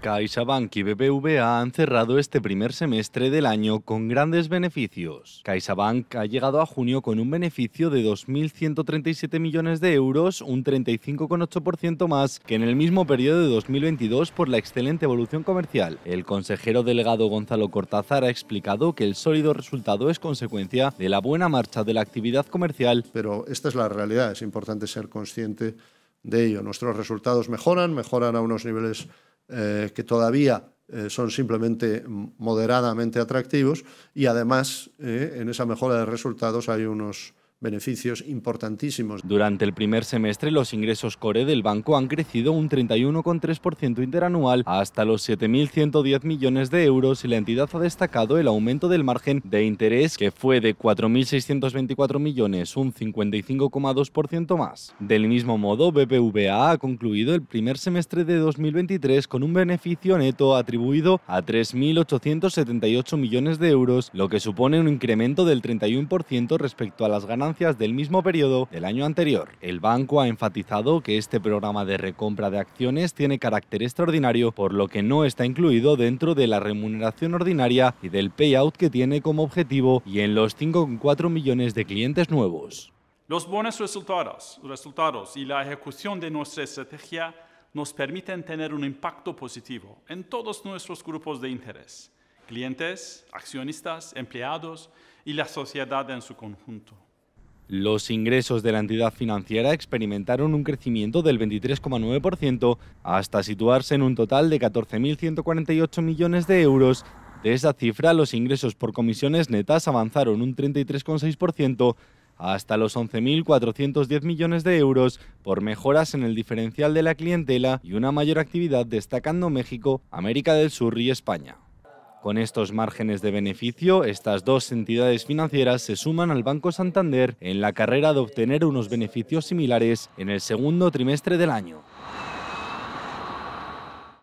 CaixaBank y BBVA han cerrado este primer semestre del año con grandes beneficios. CaixaBank ha llegado a junio con un beneficio de 2.137 millones de euros, un 35,8% más que en el mismo periodo de 2022 por la excelente evolución comercial. El consejero delegado Gonzalo Cortázar ha explicado que el sólido resultado es consecuencia de la buena marcha de la actividad comercial. Pero esta es la realidad, es importante ser consciente de ello. Nuestros resultados mejoran, mejoran a unos niveles eh, que todavía eh, son simplemente moderadamente atractivos y además eh, en esa mejora de resultados hay unos beneficios importantísimos. Durante el primer semestre, los ingresos core del banco han crecido un 31,3% interanual hasta los 7.110 millones de euros y la entidad ha destacado el aumento del margen de interés, que fue de 4.624 millones, un 55,2% más. Del mismo modo, BPVA ha concluido el primer semestre de 2023 con un beneficio neto atribuido a 3.878 millones de euros, lo que supone un incremento del 31% respecto a las ganancias del mismo periodo del año anterior. El banco ha enfatizado que este programa de recompra de acciones tiene carácter extraordinario, por lo que no está incluido dentro de la remuneración ordinaria y del payout que tiene como objetivo y en los 5,4 millones de clientes nuevos. Los buenos resultados, resultados y la ejecución de nuestra estrategia nos permiten tener un impacto positivo en todos nuestros grupos de interés, clientes, accionistas, empleados y la sociedad en su conjunto. Los ingresos de la entidad financiera experimentaron un crecimiento del 23,9% hasta situarse en un total de 14.148 millones de euros. De esa cifra, los ingresos por comisiones netas avanzaron un 33,6% hasta los 11.410 millones de euros por mejoras en el diferencial de la clientela y una mayor actividad destacando México, América del Sur y España. Con estos márgenes de beneficio, estas dos entidades financieras se suman al Banco Santander en la carrera de obtener unos beneficios similares en el segundo trimestre del año.